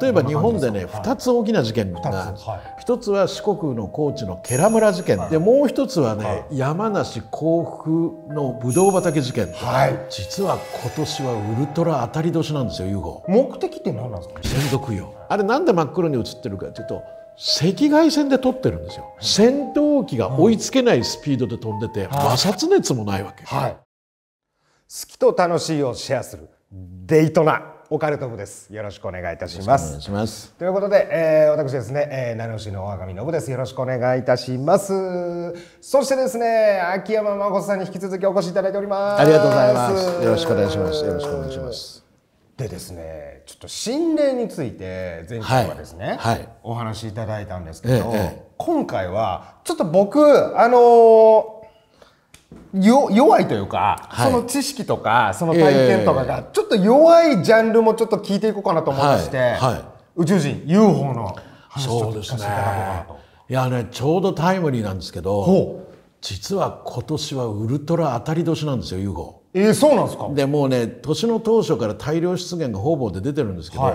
例えば日本でね2つ大きな事件が、い、1つは四国の高知の慶良村事件、でもう1つはね、山梨甲府のぶどう畑事件、はい、実は今年はウルトラ当たり年なんですよ UFO 目的って何なんですか専属よあれなんで真っ黒に映ってるかというと赤外線で撮ってるんですよ戦闘機が追いつけないスピードで飛んでて、摩擦熱もないわけ、好きと楽しいをシェアするデイトナオカルト部です。よろしくお願いいたします。いますということで、えー、私ですね、えー、名主の大神信です。よろしくお願いいたします。そしてですね、秋山真子さんに引き続きお越しいただいております。ありがとうございます。よろしくお願いします。よろしくお願いします。でですね、ちょっと心霊について前回はですね、はいはい、お話しいただいたんですけど、ええ、今回はちょっと僕あのーよ弱いというか、はい、その知識とかその体験とかが、ちょっと弱いジャンルもちょっと聞いていこうかなと思いまして、はいはい、宇宙人 UFO の話を聞ていうですねいやねちょうどタイムリーなんですけど実は今年はウルトラ当たり年なんですよ UFO。えー、そうなんですかでもうね年の当初から大量出現が方々で出てるんですけど、は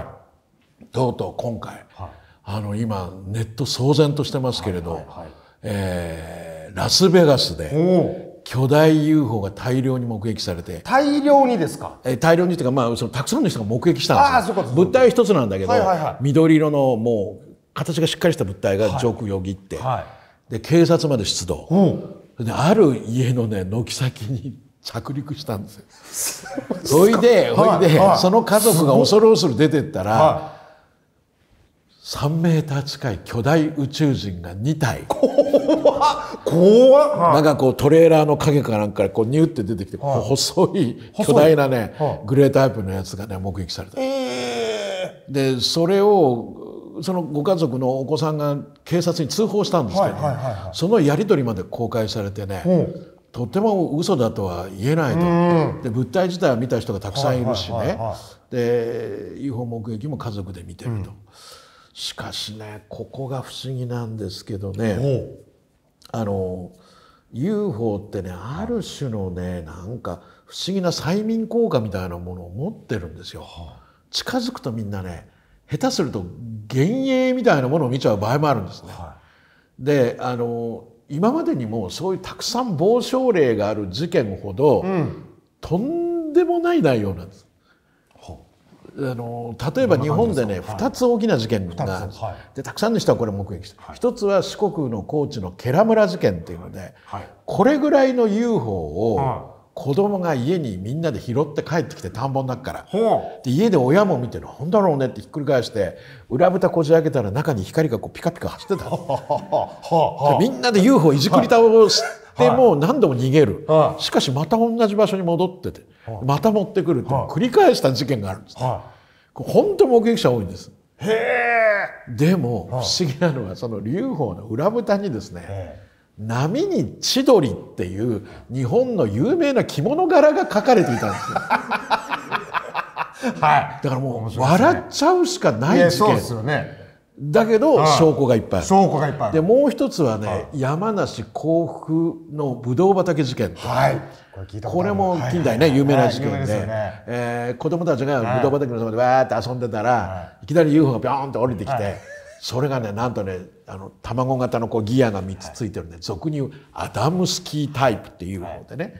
い、とうとう今回、はい、あの今ネット騒然としてますけれど、はいはいはい、えー、ラスベガスで巨大 UFO が大量に目撃されて大量にですか、えー、大量にというか、まあ、そのたくさんの人が目撃したんですよ物体一つなんだけど、はいはいはい、緑色のもう形がしっかりした物体が上空よぎって、はい、で警察まで出動、うん、である家のね軒先に着陸したんですよ。そいで、ほ、いで、はい、その家族が恐る恐る出てったら、はい、3メーター近い巨大宇宙人が2体。怖っ怖っなんかこうトレーラーの影かなんかこうニュって出てきて、はい、細い巨大なね、はい、グレータイプのやつがね目撃された、えー、でそれをそのご家族のお子さんが警察に通報したんですけど、ねはいはい、そのやり取りまで公開されてね、とても嘘だとは言えないとで物体自体は見た人がたくさんいるしねで違法目撃も家族で見てると、うん、しかしねここが不思議なんですけどねあの UFO ってねある種のねなんか不思議な催眠効果みたいなものを持ってるんですよ。近づくとみんなね下手すると幻影みたいなものを見ちゃう場合もあるんですね。であの今までにもそういうたくさん暴聴例がある事件ほど、うん、とんでもない内容なんです。あの例えば日本でね2つ大きな事件がでたくさんの人はこれ目撃して一つは四国の高知のケラ村事件っていうのでこれぐらいの UFO を子供が家にみんなで拾って帰ってきて田んぼの中からで家で親も見てる「なんだろうね」ってひっくり返して裏蓋こじ開けたら中に光がこうピカピカ走ってたみんなで UFO いじくり倒してでもう何度も逃げる、しかしまた同じ場所に戻ってて、また持ってくるって繰り返した事件があるんです、はい、本当目撃者多いんですでも不思議なのはその劉邦の裏蓋にですね波に千鳥っていう日本の有名な着物柄が書かれていたんですよ。はい、だからもう笑っちゃうしかない事件、うですよね。だけど証拠がいっぱいある証拠がいっぱいでもう一つはね、山梨甲府のぶどう畑事件はいこれも近代ね、有名な事件で,、はえ子供たちがぶどう畑のそばでわーって遊んでたら、い、きなり UFO がビョーンと降りてきて、それがねなんとねあの卵型のこうギアが3つついてるんで、俗に言うアダムスキータイプっていう方でね、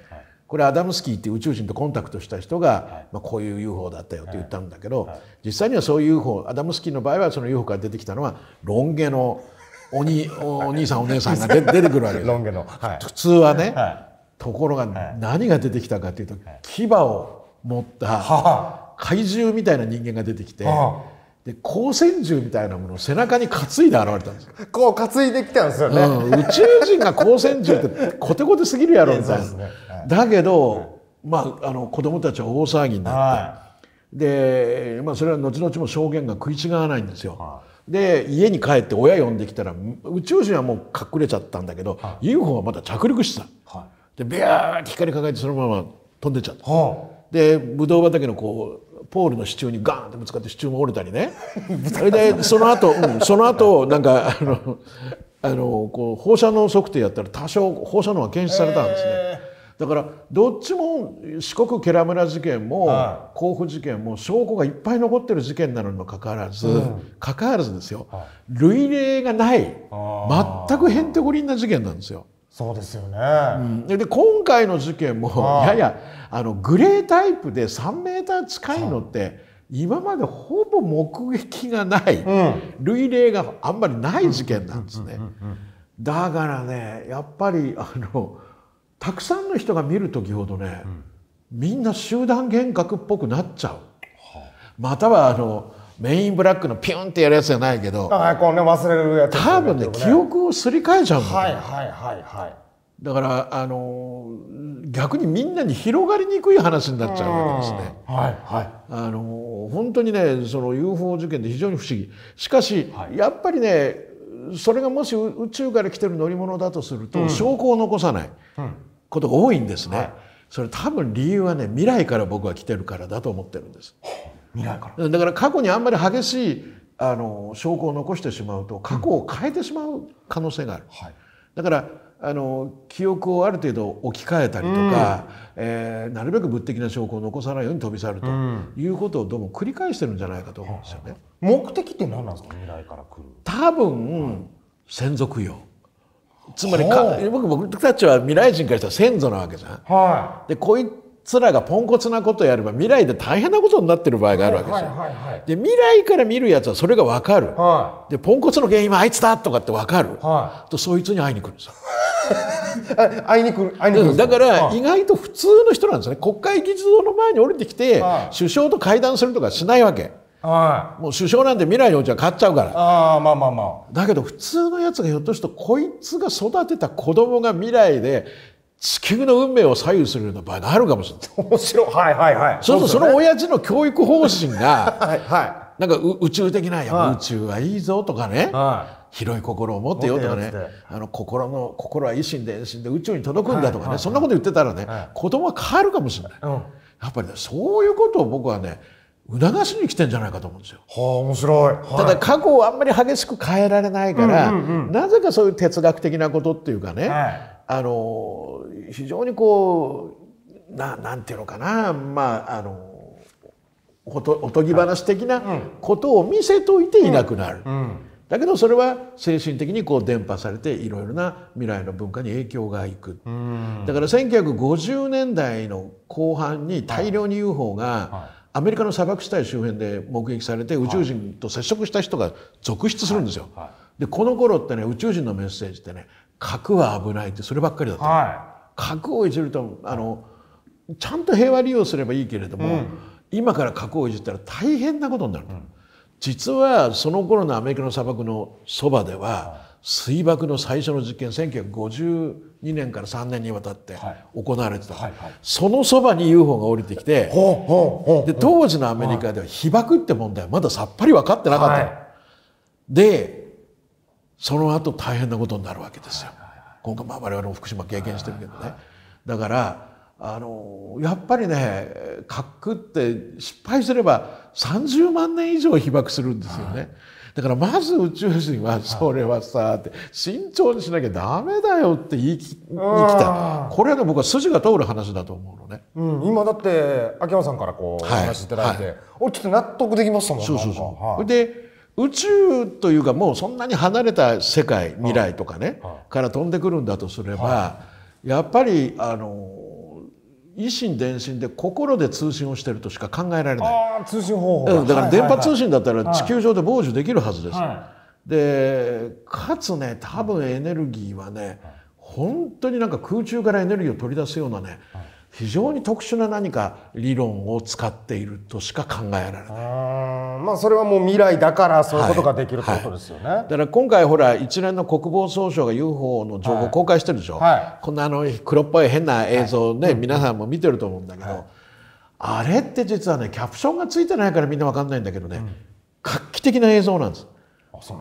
これアダムスキーっていう宇宙人とコンタクトした人が、はい、まあ、こういう UFO だったよって言ったんだけど、はいはい、実際にはそういう UFO アダムスキーの場合はその UFO から出てきたのはロン毛のおにお兄さんお姉さんが出てくるわけですロン毛の、普通はね、ところが何が出てきたかというと、牙を持った怪獣みたいな人間が出てきて。で光線銃みたいなものを背中に担いで現れたんですよ。こう担いできたんですよね。うん、宇宙人が光線銃ってコテコテすぎるやろみたいな。ね、だけど、まあ、あの子供たちは大騒ぎになって、で、まあ、それは後々も証言が食い違わないんですよ。で家に帰って親呼んできたら宇宙人はもう隠れちゃったんだけど、はい、UFO はまだ着陸してた、はい、でビャーって光抱えてそのまま飛んでっちゃった、はでブドウ畑のこうポールの支柱にガーンってぶつかって支柱も折れたりね それでその後、うん、その後なんかあのあのこう放射能測定やったら多少放射能は検出されたんですね。えーだからどっちも四国ケラムラ事件も甲府事件も証拠がいっぱい残ってる事件なのにもかかわらず、うん、かかわらずですよ、はい、類例がない全くへんてこりんな事件なんですよ。そうですよね、うん、で今回の事件もややあのグレータイプで3メーター近いのって今までほぼ目撃がない、うん、類例があんまりない事件なんですね。だからねやっぱりあのたくさんの人が見る時ほどね、うん、みんな集団幻覚っぽくなっちゃう。はあ、またはあのメインブラックのピュンってやるやつじゃないけど、こうね忘れるやつ、多分ね記憶をすり替えちゃうはいはいはいはいだからあの逆にみんなに広がりにくい話になっちゃうわけですね。はいはい、あの本当にねその UFO 事件で非常に不思議しかし、はい、やっぱりねそれがもし宇宙から来てる乗り物だとすると、うん、証拠を残さない、うんことが多いんですね、はい、それ多分理由はね未来から僕は来てるからだと思ってるんです未来からだから過去にあんまり激しいあの証拠を残してしまうと過去を変えてしまう可能性がある、うんはい、だからあの記憶をある程度置き換えたりとか、うん、えー、なるべく物的な証拠を残さないように飛び去るということをどうも繰り返してるんじゃないかと思うんですよね。うん、目的って何なんですか未来から来る多分、はい、専属用つまりか僕僕たちは未来人からしたら先祖なわけじゃん。はい、でこいつらがポンコツなことをやれば未来で大変なことになってる場合があるわけですよ。はいはいはい、で未来から見るやつはそれがわかる、はい、でポンコツの原因はあいつだとかってわかる、はい、とそいつに会いに来るんですよ。会いに来る会いに来るだから意外と普通の人なんですね国会議事堂の前に降りてきて、首相と会談するとかしないわけ。はい、もう首相なんて未来のうちは買っちゃうからあまあまあまあだけど普通のやつがひょっとするとこいつが育てた子供が未来で地球の運命を左右するような場合があるかもしれない面白いはいはいはいそうするとその親父の教育方針がはい、はい、なんか宇宙的な、はい、宇宙はいいぞとかね、はい広い心を持ってよとかねあの心の心は維新で遠心で宇宙に届くんだとかね、はいはい、そんなこと言ってたらね、はい、子供は変わるかもしれない、うん、やっぱりねそういうことを僕はね促しに来てんじゃないかと思うんですよ。はあ、面白い、はい、ただ過去をあんまり激しく変えられないから、うんうんうん、なぜかそういう哲学的なことっていうかね、はい、あの非常にこうななんていうのかなまああのおとおとぎ話的なことを見せといていなくなる。はいうんうんうん、だけどそれは精神的にこう伝播されていろいろな未来の文化に影響がいくだから1950年代の後半に大量に UFO が、はいアメリカの砂漠地帯周辺で目撃されて宇宙人と接触した人が続出するんですよ。はいはい、でこの頃ってね宇宙人のメッセージってね核は危ないってそればっかりだった、はい、核をいじるとあのちゃんと平和利用すればいいけれども、うん、今から核をいじったら大変なことになる、うん、実はその頃のアメリカの砂漠のそばでは、水爆の最初の実験1952年から3年にわたって行われてた、はいはいはい、そのそばに UFO が降りてきて、で当時のアメリカでは被爆って問題はまださっぱり分かってなかった、でその後大変なことになるわけですよ。今回まあ我々も福島経験してるけどね。だからあのやっぱりね核って失敗すれば30万年以上被爆するんですよね。だからまず宇宙人はそれはさって慎重にしなきゃダメだよって言いきたこれはね僕は筋が通る話だと思うのね、うん、今だって秋山さんからこう話いただいて、はいはい、ちょっと納得できましたもんそうそうそう、はい、で宇宙というかもうそんなに離れた世界未来とかね、はい、から飛んでくるんだとすれば、やっぱりあの以心伝心で心で通信をしてるとしか考えられない通信方法だから電波通信だったら地球上で傍受できるはずです、はい、でかつね多分エネルギーはね、本当になんか空中からエネルギーを取り出すようなね、はい、非常に特殊な何か理論を使っているとしか考えられない。まあそれはもう未来だからそういうことができるってことですよね。はいはい、だから今回ほら一連の国防総省が UFO の情報公開してるでしょ。はい、こんなあの黒っぽい変な映像ね、皆さんも見てると思うんだけど、あれって実はねキャプションがついてないからみんなわかんないんだけどね、うん、画期的な映像なんです。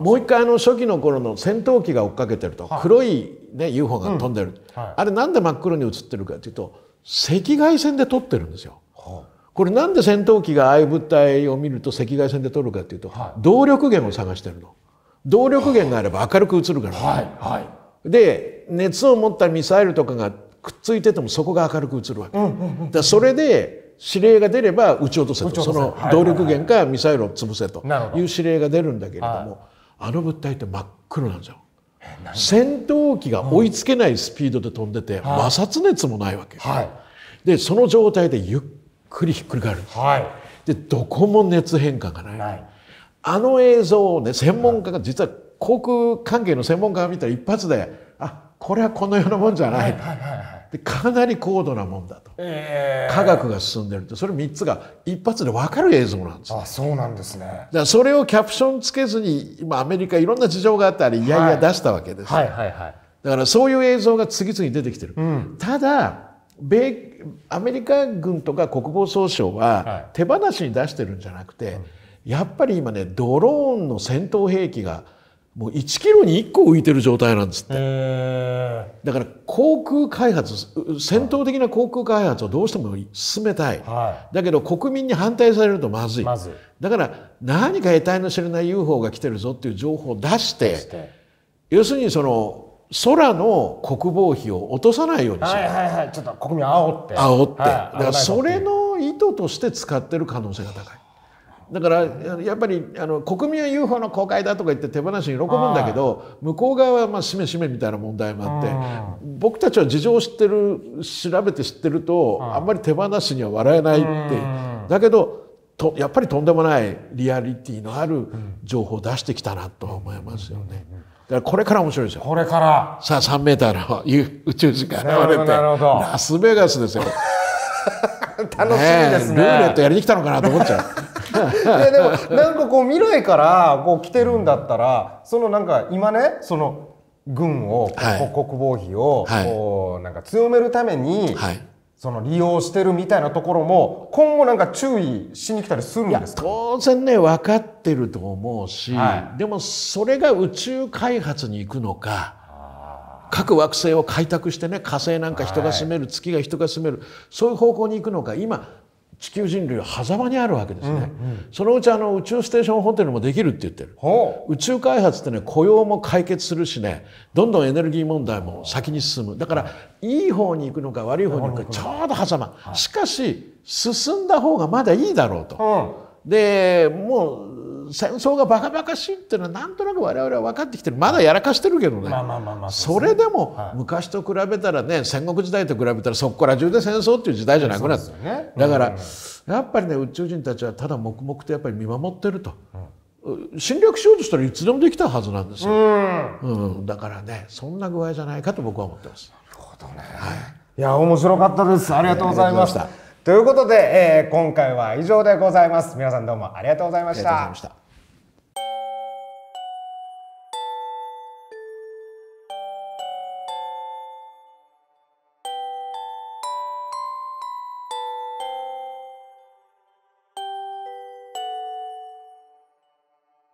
もう一回あの初期の頃の戦闘機が追っかけてると黒い、ね、UFO が飛んでる、あれなんで真っ黒に映ってるかというと赤外線で撮ってるんですよ。これなんで戦闘機がああいう物体を見ると赤外線で撮るかっていうと、はい、動力源を探してるの。動力源があれば明るく映るから、はいはい、で熱を持ったミサイルとかがくっついててもそこが明るく映るわけ、うんうんうん、だそれで指令が出れば撃ち落とせとその動力源かミサイルを潰せという指令が出るんだけれども、はいはいはい、あの物体って真っ黒なんですよ戦闘機が追いつけないスピードで飛んでて、摩擦熱もないわけ、はい、でその状態でゆっくりひっくり返る、はい、でどこも熱変化がない、い、あの映像をね専門家が実は航空関係の専門家が見たら一発であこれはこのようなもんじゃない,、はいはいはいはいでかなり高度なもんだと、えー、科学が進んでるってそれ3つが一発で分かる映像なんですあそうなんですねだからそれをキャプションつけずに今アメリカいろんな事情があったりいやいや出したわけです、はい、はいはいはいだからそういう映像が次々出てきてる、うん、ただ米アメリカ軍とか国防総省は手放しに出してるんじゃなくて、はい、やっぱり今ねドローンの戦闘兵器がもう1キロに1個浮いてる状態なんですってだから航空開発戦闘的な航空開発をどうしても進めたい、はい、だけど国民に反対されるとまずい、ま、だから何か得体の知れない UFO が来てるぞっていう情報を出して要するにその空の国防費を落とさないようにする、はいはいはい、ちょっと国民煽って煽って、はい、だからそれの意図として使ってる可能性が高い。だからやっぱりあの国民は UFO の公開だとか言って手放しに喜ぶんだけど向こう側はまあしめしめみたいな問題もあって僕たちは事情を知ってる調べて知ってるとあんまり手放しには笑えないってだけどとやっぱりとんでもないリアリティのある情報を出してきたなと思いますよね。だからこれから面白いですよ。これから。さあ3メーターの宇宙人が現れてラスベガスですよ。楽しみですね。ルーレットやりに来たのかなと思っちゃう。ででもなんかこう未来からこう来てるんだったらそのなんか今ねその軍を、はい、国防費を、こうなんか強めるために、はい、その利用してるみたいなところも今後なんか注意しに来たりするんですか当然ね分かってると思うし、はい、でもそれが宇宙開発に行くのか各惑星を開拓してね火星なんか人が住める、はい、月が人が住めるそういう方向に行くのか今地球人類は狭間にあるわけですね、うんうん、そのうちあの宇宙ステーションホテルもできるって言ってる宇宙開発ってね雇用も解決するしねどんどんエネルギー問題も先に進むだからいい方に行くのか悪い方に行くかちょうど狭間、しかし進んだ方がまだいいだろうと、うん、でもう戦争がバカバカしいっていうのはなんとなく我々は分かってきてるまだやらかしてるけどねそれでも昔と比べたらね戦国時代と比べたらそこら中で戦争っていう時代じゃなくなった、ね、だからやっぱりね宇宙人たちはただ黙々とやっぱり見守ってると。侵略しようとしたらいつでもできたはずなんですよ、うんだからねそんな具合じゃないかと僕は思ってますなるほどね、はい、いや面白かったですありがとうございました、ということで、えー、今回は以上でございます皆さんどうもありがとうございました